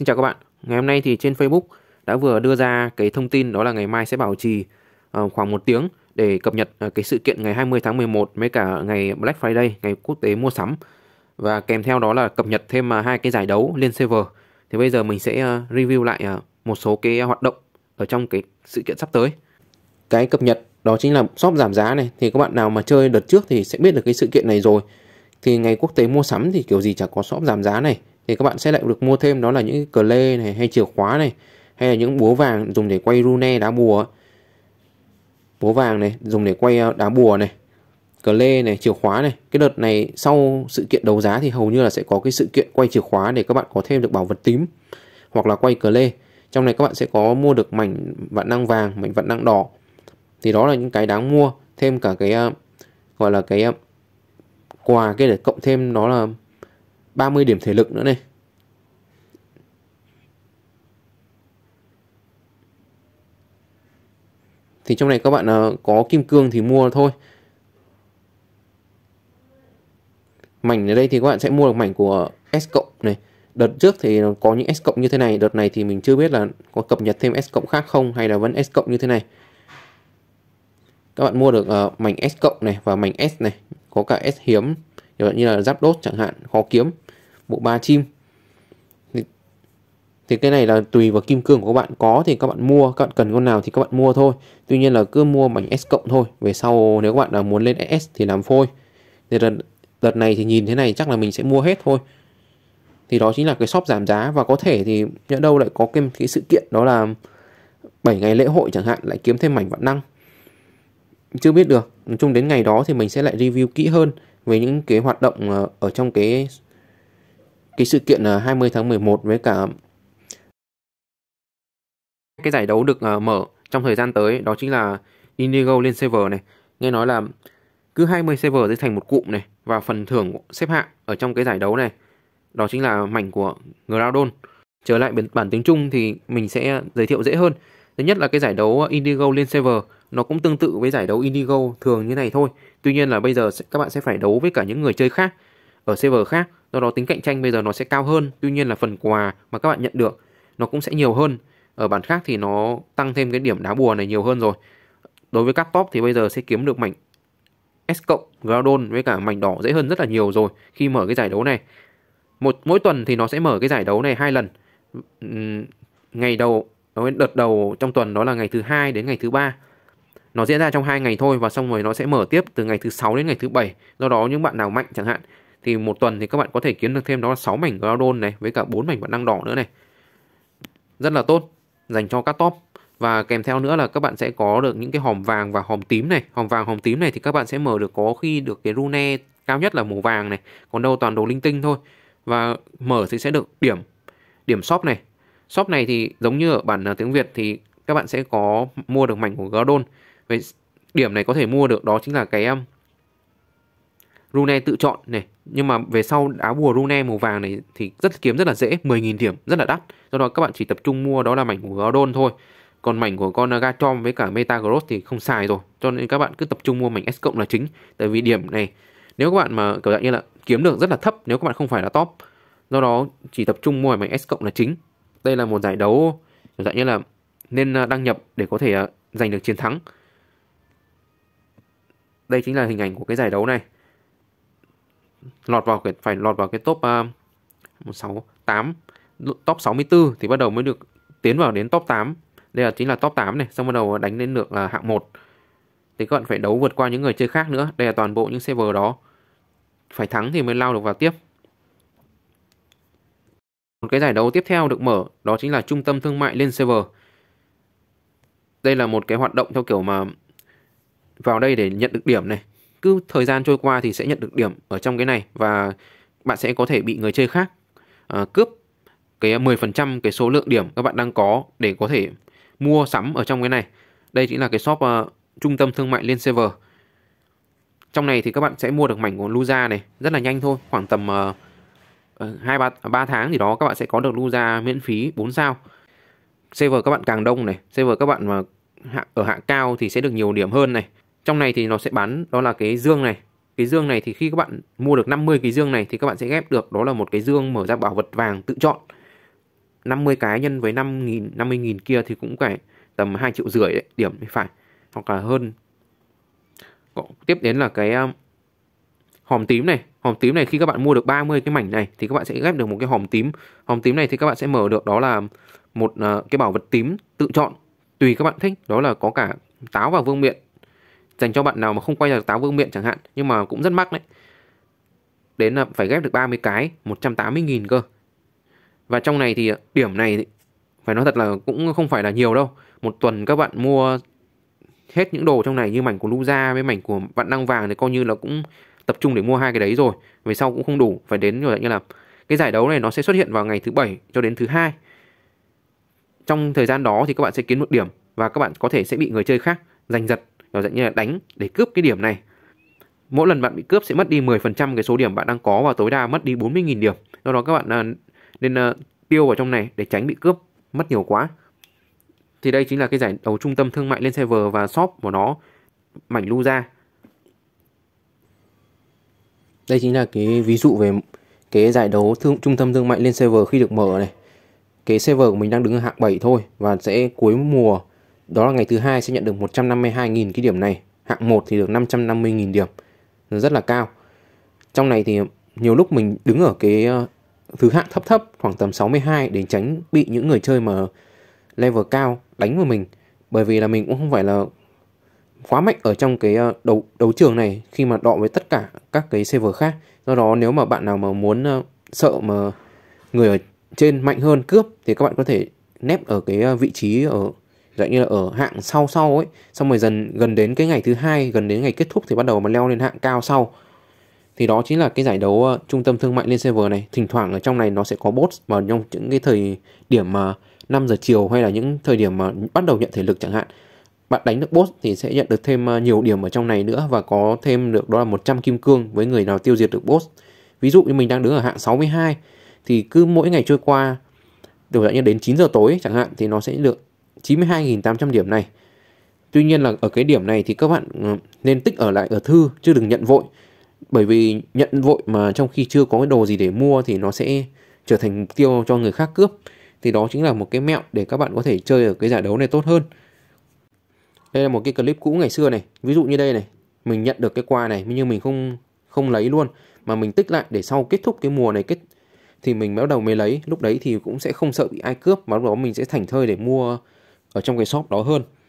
Xin chào các bạn. Ngày hôm nay thì trên Facebook đã vừa đưa ra cái thông tin đó là ngày mai sẽ bảo trì ờ, khoảng một tiếng để cập nhật ờ, cái sự kiện ngày 20 tháng 11 với cả ngày Black Friday, ngày quốc tế mua sắm và kèm theo đó là cập nhật thêm uh, hai cái giải đấu lên server. Thì bây giờ mình sẽ review lại một số cái hoạt động ở trong cái sự kiện sắp tới. Cái cập nhật đó chính là shop giảm giá này thì các bạn nào mà chơi đợt trước thì sẽ biết được cái sự kiện này rồi thì ngày quốc tế mua sắm thì kiểu gì chả có shop giảm giá này thì các bạn sẽ lại được mua thêm đó là những cờ lê này hay chìa khóa này hay là những búa vàng dùng để quay rune đá bùa búa vàng này dùng để quay ờ, đá bùa này cờ lê này chìa khóa này cái đợt này sau sự kiện đấu giá thì hầu như là sẽ có cái sự kiện quay chìa khóa để các bạn có thêm được bảo vật tím hoặc là quay cờ lê trong này các bạn sẽ có mua được mảnh vạn năng vàng mảnh vạn năng đỏ thì đó là những cái đáng mua thêm cả cái ờ, gọi là cái ờ, quà cái để cộng thêm đó là 30 điểm thể lực nữa này thì trong này các bạn à, có kim cương thì mua thôi mảnh ở đây thì các bạn sẽ mua được mảnh của S cộng này đợt trước thì có những S cộng như thế này đợt này thì mình chưa biết là có cập nhật thêm S cộng khác không hay là vẫn S cộng như thế này các bạn mua được à, mảnh S cộng này và mảnh S này có cả S hiếm như là giáp đốt chẳng hạn khó kiếm bộ ba chim thì, thì cái này là tùy vào kim cương của các bạn có thì các bạn mua các bạn cần con nào thì các bạn mua thôi tuy nhiên là cứ mua mảnh s cộng thôi về sau nếu các bạn là muốn lên s thì làm phôi thì đợt, đợt này thì nhìn thế này chắc là mình sẽ mua hết thôi thì đó chính là cái shop giảm giá và có thể thì nhỡ đâu lại có cái, cái sự kiện đó là 7 ngày lễ hội chẳng hạn lại kiếm thêm mảnh vạn năng chưa biết được nói chung đến ngày đó thì mình sẽ lại review kỹ hơn với những cái hoạt động ờ, ở trong cái cái sự kiện 20 ờ, tháng 11 với cả cái giải đấu được ờ, mở trong thời gian tới đó chính là Indigo lên server này. Nghe nói là cứ 20 server sẽ thành một cụm này và phần thưởng xếp hạng ở trong cái giải đấu này đó chính là mảnh của Groudon. Trở lại bản tiếng Trung thì mình sẽ giới thiệu dễ hơn. Thứ nhất là cái giải đấu uh, Indigo lên Server nó cũng tương tự với giải đấu Indigo thường như này thôi. Tuy nhiên là bây giờ các bạn sẽ phải đấu với cả những người chơi khác ở server khác, do đó tính cạnh tranh bây giờ nó sẽ cao hơn. Tuy nhiên là phần quà mà các bạn nhận được nó cũng sẽ nhiều hơn. Ở bản khác thì nó tăng thêm cái điểm đá bùa này nhiều hơn rồi. Đối với các top thì bây giờ sẽ kiếm được mảnh S cộng Groudon với cả mảnh đỏ dễ hơn rất là nhiều rồi khi mở cái giải đấu này. Một mỗi tuần thì nó sẽ mở cái giải đấu này hai lần. Ngày đầu cái đợt đầu trong tuần đó là ngày thứ hai đến ngày thứ ba nó diễn ra trong hai ngày thôi và xong rồi nó sẽ mở tiếp từ ngày thứ sáu đến ngày thứ bảy do đó những bạn nào mạnh chẳng hạn thì một tuần thì các bạn có thể kiếm được thêm đó là 6 mảnh Groudon này với cả 4 mảnh bạn năng đỏ nữa này rất là tốt dành cho các top và kèm theo nữa là các bạn sẽ có được những cái hòm vàng và hòm tím này hòm vàng hòm tím này thì các bạn sẽ mở được có khi được cái rune cao nhất là màu vàng này còn đâu toàn đồ linh tinh thôi và mở thì sẽ được điểm điểm shop này shop này thì giống như ở bản à, tiếng Việt thì các bạn sẽ có mua được mảnh của Gordon với điểm này có thể mua được đó chính là cái um, Rune tự chọn này nhưng mà về sau đá bùa Rune màu vàng này thì rất kiếm rất là dễ 10.000 điểm rất là đắt do đó các bạn chỉ tập trung mua đó là mảnh của Gordon thôi còn mảnh của con à, Gatrom với cả Metagross thì không xài rồi cho nên các bạn cứ tập trung mua mảnh S cộng là chính tại vì điểm này nếu các bạn mà kiểu dạng như là kiếm được rất là thấp nếu các bạn không phải là top do đó chỉ tập trung mua mảnh S cộng là chính đây là một giải đấu dạng như là nên à, đăng nhập để có thể à, giành được chiến thắng. Đây chính là hình ảnh của cái giải đấu này. Lọt vào cái phải lọt vào cái top uh, 6 8 top 64 thì bắt đầu mới được tiến vào đến top 8. Đây là chính là top 8 này, xong bắt đầu đánh lên được uh, hạng 1. Thì các bạn phải đấu vượt qua những người chơi khác nữa. Đây là toàn bộ những server đó. Phải thắng thì mới lao được vào tiếp. Một cái giải đấu tiếp theo được mở đó chính là trung tâm thương mại lên server. Đây là một cái hoạt động theo kiểu mà vào đây để nhận được điểm này. Cứ thời gian trôi qua thì sẽ nhận được điểm ở trong cái này và bạn sẽ có thể bị người chơi khác à, cướp cái 10% cái số lượng điểm các bạn đang có để có thể mua sắm ở trong cái này. Đây chính là cái shop uh, trung tâm thương mại lên server. Trong này thì các bạn sẽ mua được mảnh của Luza này, rất là nhanh thôi, khoảng tầm uh, Ờ, hai ba ba tháng thì đó các bạn sẽ có được Luza miễn phí 4 sao server các bạn càng đông này server các bạn mà hạ, ở hạng cao thì sẽ được nhiều điểm hơn này trong này thì nó sẽ bán đó là cái dương này cái dương này thì khi các bạn mua được 50 cái dương này thì các bạn sẽ ghép được đó là một cái dương mở ra bảo vật vàng tự chọn 50 cái nhân với 5.000 50.000 kia thì cũng phải tầm 2 triệu rưỡi đấy, điểm thì phải hoặc là hơn tiếp đến là cái um, hòm tím này hòm tím này khi các bạn mua được 30 cái mảnh này thì các bạn sẽ ghép được một cái hòm tím hòm tím này thì các bạn sẽ mở được đó là một ờ, cái bảo vật tím tự chọn tùy các bạn thích đó là có cả táo và vương miện dành cho bạn nào mà không quay được táo vương miện chẳng hạn nhưng mà cũng rất mắc đấy đến là phải ghép được 30 cái 180 nghìn cơ và trong này thì ờ, điểm này phải nói thật là cũng không phải là nhiều đâu một tuần các bạn mua hết những đồ trong này như mảnh của Luza với mảnh của vạn năng vàng thì coi như là cũng tập trung để mua hai cái đấy rồi về sau cũng không đủ phải đến rồi như là cái giải đấu này nó sẽ xuất hiện vào ngày thứ bảy cho đến thứ hai trong thời gian đó thì các bạn sẽ kiếm một điểm và các bạn có thể sẽ bị người chơi khác giành giật kiểu dạng như là đánh để cướp cái điểm này mỗi lần bạn bị cướp sẽ mất đi 10% cái số điểm bạn đang có và tối đa mất đi 40.000 điểm do đó các bạn à, nên à, tiêu vào trong này để tránh bị cướp mất nhiều quá thì đây chính là cái giải đấu trung tâm thương mại lên server và shop của nó mảnh lưu ra đây chính là cái ví dụ về cái giải đấu thương, trung tâm thương mại lên server khi được mở này. Cái server của mình đang đứng ở hạng 7 thôi và sẽ cuối mùa đó là ngày thứ hai sẽ nhận được 152.000 cái điểm này. Hạng 1 thì được 550.000 điểm. rất là cao. Trong này thì nhiều lúc mình đứng ở cái ờ, thứ hạng thấp thấp khoảng tầm 62 để tránh bị những người chơi mà level cao đánh vào mình bởi vì là mình cũng không phải là quá mạnh ở trong cái ờ, đấu đấu trường này khi mà đọ với tất cả các cái server khác do đó nếu mà bạn nào mà muốn ờ, sợ mà người ở trên mạnh hơn cướp thì các bạn có thể nép ở cái ờ, vị trí ở dạng như là ở hạng sau sau ấy xong rồi dần gần đến cái ngày thứ hai gần đến ngày kết thúc thì bắt đầu mà leo lên hạng cao sau thì đó chính là cái giải đấu trung tâm thương mại lên server này thỉnh thoảng ở trong này nó sẽ có bot mà trong những cái thời điểm mà 5 giờ chiều hay là những thời điểm mà bắt đầu nhận thể lực chẳng hạn bạn đánh được boss thì sẽ nhận được thêm ờ, nhiều điểm ở trong này nữa và có thêm được đó là 100 kim cương với người nào tiêu diệt được boss. Ví dụ như mình đang đứng ở hạng 62 thì cứ mỗi ngày trôi qua đều dạng như đến 9 giờ tối chẳng hạn thì nó sẽ được 92.800 điểm này. Tuy nhiên là ở cái điểm này thì các bạn ờ, nên tích ở lại ở thư chứ đừng nhận vội. Bởi vì nhận vội mà trong khi chưa có cái đồ gì để mua thì nó sẽ trở thành mục tiêu cho người khác cướp. Thì đó chính là một cái mẹo để các bạn có thể chơi ở cái giải đấu này tốt hơn đây là một cái clip cũ ngày xưa này ví dụ như đây này mình nhận được cái quà này nhưng mình không không lấy luôn mà mình tích lại để sau kết thúc cái mùa này kết thì mình bắt đầu mới lấy lúc đấy thì cũng sẽ không sợ bị ai cướp mà lúc đó mình sẽ thảnh thơi để mua ở trong cái shop đó hơn